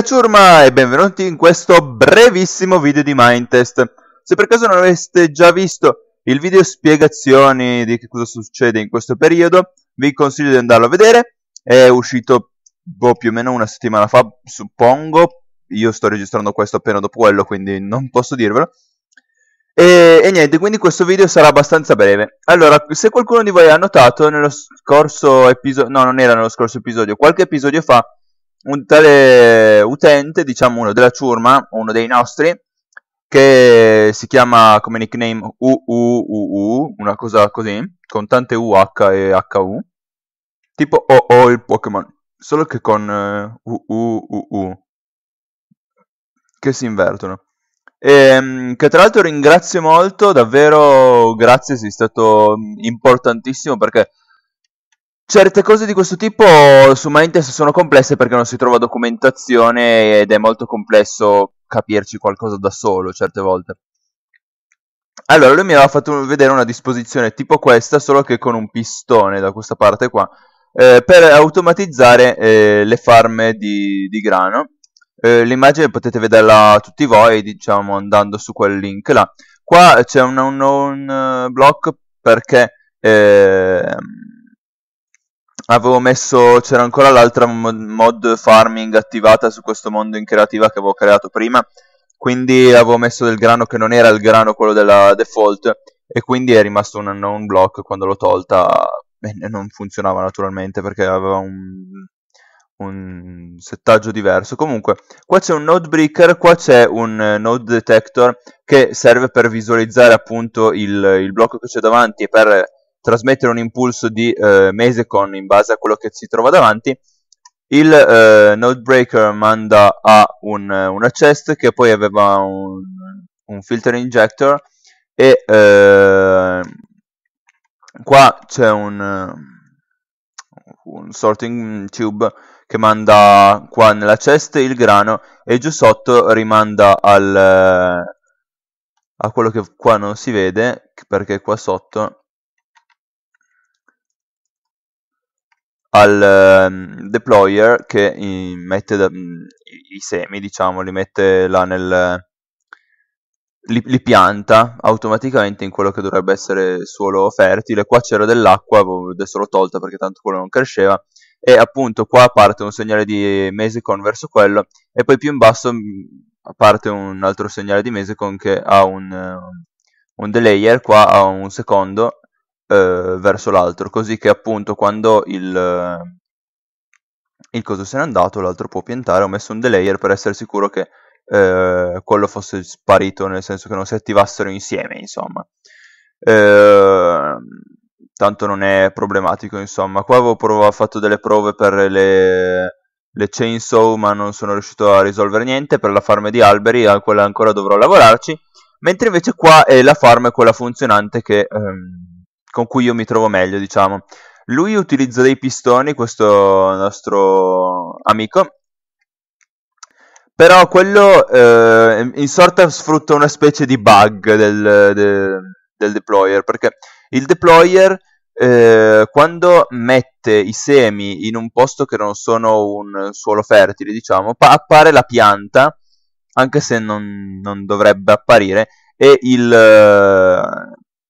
Bella ciurma e benvenuti in questo brevissimo video di Mindtest. Se per caso non aveste già visto il video spiegazioni di che cosa succede in questo periodo, vi consiglio di andarlo a vedere. È uscito boh, più o meno una settimana fa, suppongo. Io sto registrando questo appena dopo quello, quindi non posso dirvelo. E, e, niente, quindi questo video sarà abbastanza breve. Allora, se qualcuno di voi ha notato, nello scorso episodio... No, non era nello scorso episodio, qualche episodio fa un tale utente, diciamo uno della ciurma, uno dei nostri, che si chiama come nickname UUUU, una cosa così, con tante UH e HU, tipo OO il Pokémon, solo che con UUUU, eh, che si invertono. E, ehm, che tra l'altro ringrazio molto, davvero grazie, sei stato importantissimo perché Certe cose di questo tipo su Mindtest sono complesse perché non si trova documentazione ed è molto complesso capirci qualcosa da solo certe volte. Allora, lui mi aveva fatto vedere una disposizione tipo questa, solo che con un pistone da questa parte qua, eh, per automatizzare eh, le farme di, di grano. Eh, l'immagine potete vederla tutti voi, diciamo, andando su quel link là. Qua c'è un unknown eh, block perché... Eh, Avevo messo, c'era ancora l'altra mod, farming attivata su questo mondo in creativa che avevo creato prima, quindi avevo messo del grano che non era il grano quello della default e quindi è rimasto un unknown block quando l'ho tolta bene, non funzionava naturalmente perché aveva un, un settaggio diverso. Comunque, qua c'è un node breaker, qua c'è un node detector che serve per visualizzare appunto il, il blocco che c'è davanti e per trasmettere un impulso di eh, Mesecon in base a quello che si trova davanti. Il eh, Nodebreaker manda a un, una chest che poi aveva un, un filter injector e eh, qua c'è un, un sorting tube che manda qua nella chest il grano e giù sotto rimanda al, eh, a quello che qua non si vede perché qua sotto al um, deployer che i, mm, mette da, mm, i, i, semi, diciamo, li mette là nel... Li, li, pianta automaticamente in quello che dovrebbe essere suolo fertile. Qua c'era dell'acqua, adesso l'ho tolta perché tanto quello non cresceva. E appunto qua parte un segnale di Mesicon verso quello e poi più in basso mm, parte un altro segnale di Mesicon che ha un, un delayer, qua a un secondo eh, verso l'altro, così che appunto quando il, il coso se n'è andato l'altro può piantare, ho messo un delayer per essere sicuro che eh, quello fosse sparito, nel senso che non si attivassero insieme, insomma. Eh, tanto non è problematico, insomma. Qua avevo prov- fatto delle prove per le, le chainsaw, ma non sono riuscito a risolvere niente. Per la farm di alberi, a quella ancora dovrò lavorarci. Mentre invece qua è la farm quella funzionante che... Ehm, con cui io mi trovo meglio, diciamo. Lui utilizza dei pistoni, questo nostro amico, però quello eh, in sorta sfrutta una specie di bug del, de, del deployer, perché il deployer eh, quando mette i semi in un posto che non sono un suolo fertile, diciamo, appare la pianta, anche se non, non dovrebbe apparire, e il,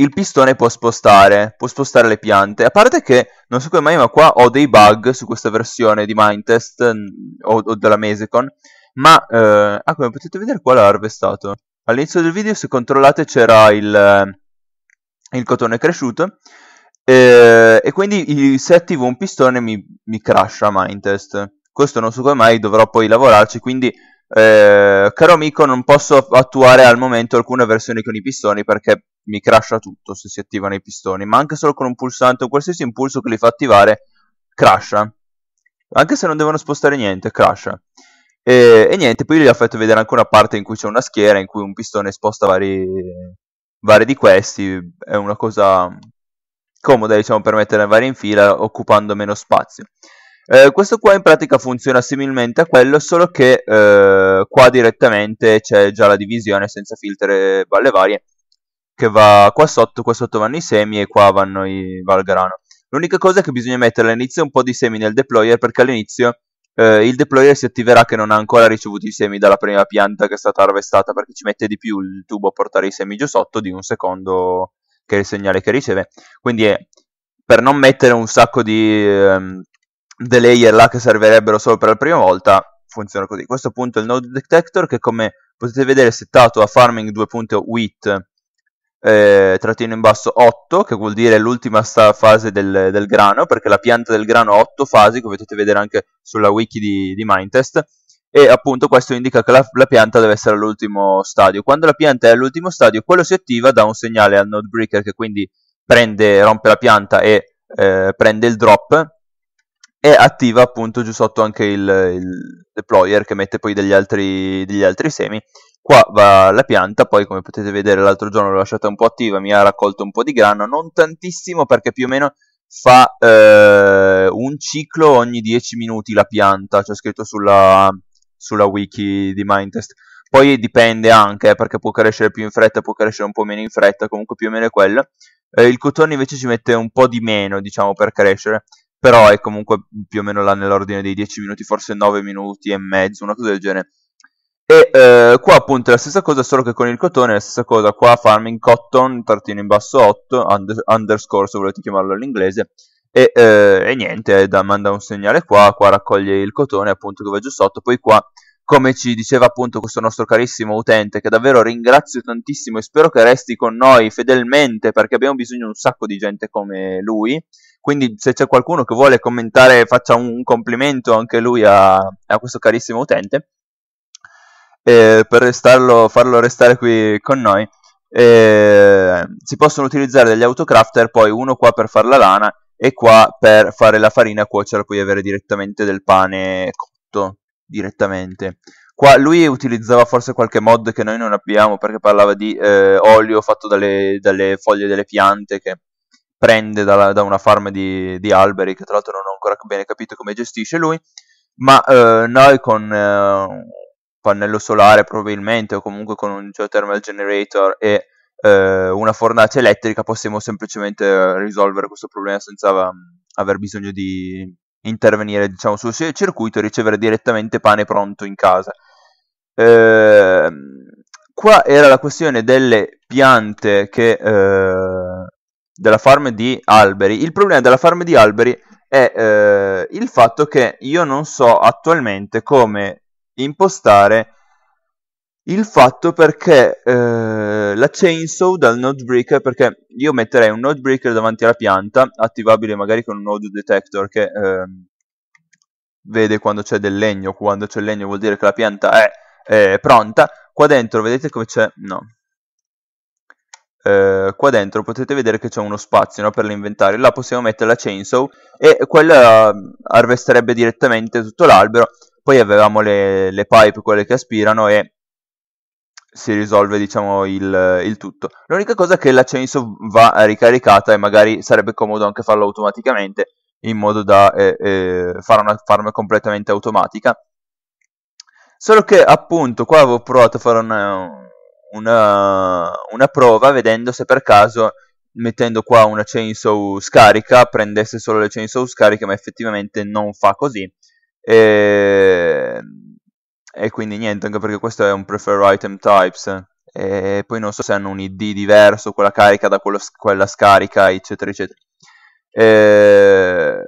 il pistone può spostare, può spostare le piante. A parte che, non so come mai, ma qua ho dei bug su questa versione di Mindtest o, o della Mesecon. Ma, eh, ah, come potete vedere qua l'ha harvestato. All'inizio del video, se controllate, c'era il, eh, il, cotone cresciuto. Eh, e quindi se attivo un pistone mi, mi crasha Mindtest. Questo non so come mai, dovrò poi lavorarci, quindi eh, caro amico non posso attuare al momento alcune versioni con i pistoni perché mi crasha tutto se si attivano i pistoni, ma anche solo con un pulsante o qualsiasi impulso che li fa attivare crasha. Anche se non devono spostare niente, crasha. E, e, niente, poi gli ho fatto vedere anche una parte in cui c'è una schiera in cui un pistone sposta vari, vari di questi, è una cosa comoda diciamo per mettere vari in fila occupando meno spazio. Eh, questo qua in pratica funziona similmente a quello, solo che eh, qua direttamente c'è già la divisione senza filtre balle varie, che va qua sotto, qua sotto vanno i semi e qua vanno i, valgrano. L'unica cosa è che bisogna mettere all'inizio un po' di semi nel deployer, perché all'inizio eh, il deployer si attiverà che non ha ancora ricevuto i semi dalla prima pianta che è stata harvestata, perché ci mette di più il tubo a portare i semi giù sotto di un secondo che è il segnale che riceve. Quindi è per non mettere un sacco di... Ehm, layer là che servirebbero solo per la prima volta funziona così. Questo è il node detector che come potete vedere è settato a farming 2.wit eh, trattino in basso 8 che vuol dire l'ultima fase del, del, grano perché la pianta del grano ha 8 fasi come potete vedere anche sulla wiki di, di Mindtest e appunto questo indica che la, la pianta deve essere all'ultimo stadio. Quando la pianta è all'ultimo stadio quello si attiva, dà un segnale al node breaker che quindi prende, rompe la pianta e eh, prende il drop e attiva appunto giù sotto anche il, il deployer che mette poi degli altri, degli altri, semi. Qua va la pianta, poi come potete vedere l'altro giorno l'ho lasciata un po' attiva, mi ha raccolto un po' di grano, non tantissimo perché più o meno fa eh, un ciclo ogni 10 minuti la pianta, c'è scritto sulla, sulla wiki di Mindtest. Poi dipende anche, eh, perché può crescere più in fretta, può crescere un po' meno in fretta, comunque più o meno è quello. Eh, il cotone invece ci mette un po' di meno, diciamo, per crescere però è comunque più o meno là nell'ordine dei 10 minuti, forse 9 minuti e mezzo, una cosa del genere. E eh, qua appunto è la stessa cosa, solo che con il cotone è la stessa cosa, qua farming cotton, trattino in basso 8, under, underscore se volete chiamarlo all'inglese, e, eh, e niente, da, manda un segnale qua, qua raccoglie il cotone appunto dove è giù sotto, poi qua come ci diceva appunto questo nostro carissimo utente, che davvero ringrazio tantissimo e spero che resti con noi fedelmente perché abbiamo bisogno di un sacco di gente come lui. Quindi se c'è qualcuno che vuole commentare, faccia un complimento anche lui a, a questo carissimo utente eh, per restarlo, farlo restare qui con noi. Eh, si possono utilizzare degli autocrafter, poi uno qua per fare la lana e qua per fare la farina, cuocere, poi avere direttamente del pane cotto direttamente. Qua lui utilizzava forse qualche mod che noi non abbiamo perché parlava di eh, olio fatto dalle, dalle, foglie delle piante che prende dalla, da una farm di, di, alberi che tra l'altro non ho ancora bene capito come gestisce lui ma eh, noi con eh, un pannello solare probabilmente o comunque con un geothermal generator e eh, una fornace elettrica possiamo semplicemente eh, risolvere questo problema senza mm, aver bisogno di, intervenire diciamo, sul circuito e ricevere direttamente pane pronto in casa. Eh, qua era la questione delle piante che, eh, della farm di alberi. Il problema della farm di alberi è eh, il fatto che io non so attualmente come impostare il fatto perché eh, la chainsaw dal node breaker, perché io metterei un node breaker davanti alla pianta, attivabile magari con un node detector che eh, vede quando c'è del legno, quando c'è il legno vuol dire che la pianta è, è pronta, qua dentro vedete come c'è, no, eh, qua dentro potete vedere che c'è uno spazio no, per l'inventario, là possiamo mettere la chainsaw e quella harvesterebbe ehm, direttamente tutto l'albero, poi avevamo le, le pipe, quelle che aspirano e si risolve diciamo il, il, tutto l'unica cosa è che la chainsaw va ricaricata e magari sarebbe comodo anche farlo automaticamente in modo da eh, eh, fare una farm completamente automatica solo che appunto qua avevo provato a fare una, una, una prova vedendo se per caso mettendo qua una chainsaw scarica prendesse solo le chainsaw scariche ma effettivamente non fa così e e quindi niente, anche perché questo è un prefer item types. E poi non so se hanno un ID diverso, quella carica da quello, quella scarica, eccetera, eccetera. E...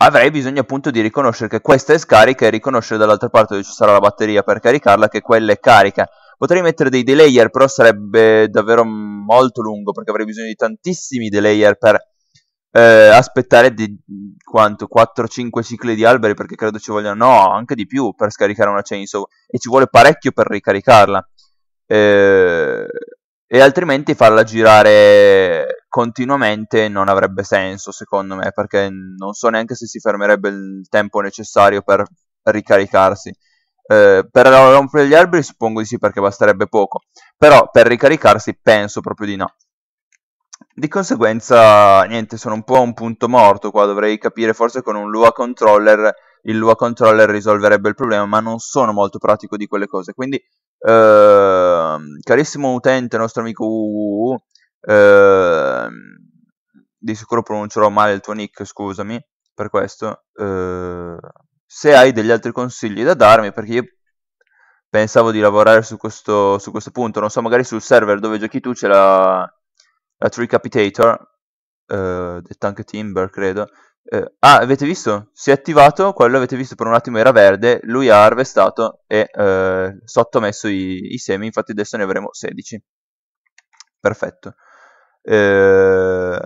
Avrei bisogno appunto di riconoscere che questa è scarica e riconoscere dall'altra parte dove ci sarà la batteria per caricarla che quella è carica. Potrei mettere dei delayer, però sarebbe davvero molto lungo perché avrei bisogno di tantissimi delayer per eh, aspettare di quanto 4-5 cicli di alberi perché credo ci vogliano no, anche di più per scaricare una chainsaw e ci vuole parecchio per ricaricarla. Eh, e altrimenti farla girare continuamente non avrebbe senso secondo me perché non so neanche se si fermerebbe il tempo necessario per ricaricarsi eh, per rompere gli alberi suppongo di sì perché basterebbe poco però per ricaricarsi penso proprio di no di conseguenza, niente, sono un po' a un punto morto qua, dovrei capire forse con un Lua controller, il Lua controller risolverebbe il problema, ma non sono molto pratico di quelle cose, quindi eh, carissimo utente, nostro amico UUU, eh, di sicuro pronuncerò male il tuo nick, scusami per questo, eh, se hai degli altri consigli da darmi, perché io pensavo di lavorare su questo, su questo punto, non so, magari sul server dove giochi tu c'è la At Recapitator, eh, detta anche Timber, credo. Eh, ah, avete visto? Si è attivato, quello avete visto per un attimo era verde, lui ha harvestato e eh, sottomesso i, i, semi, infatti adesso ne avremo 16. Perfetto. Eh...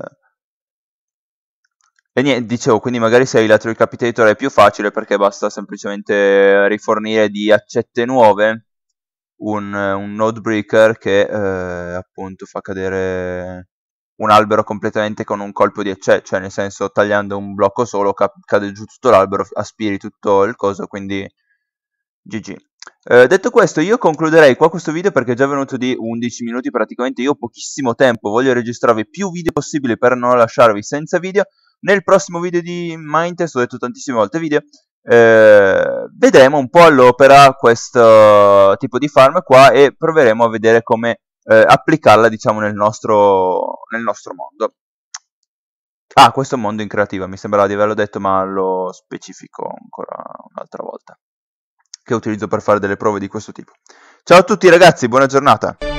E niente, dicevo, quindi magari se hai Tree Capitator è più facile perché basta semplicemente rifornire di accette nuove un, un node breaker che eh, appunto fa cadere un albero completamente con un colpo di accesso, cioè nel senso tagliando un blocco solo ca- cade giù tutto l'albero, aspiri tutto il coso, quindi GG. Eh, detto questo, io concluderei qua questo video perché è già venuto di 11 minuti praticamente, io ho pochissimo tempo, voglio registrarvi più video possibile per non lasciarvi senza video. Nel prossimo video di Mindtest, ho detto tantissime volte video, eh, vedremo un po' all'opera questo tipo di farm qua e proveremo a vedere come eh, applicarla diciamo nel nostro, nel nostro mondo. Ah, questo è un mondo in creativa, mi sembrava di averlo detto, ma lo specifico ancora un'altra volta. Che utilizzo per fare delle prove di questo tipo. Ciao a tutti ragazzi, buona giornata!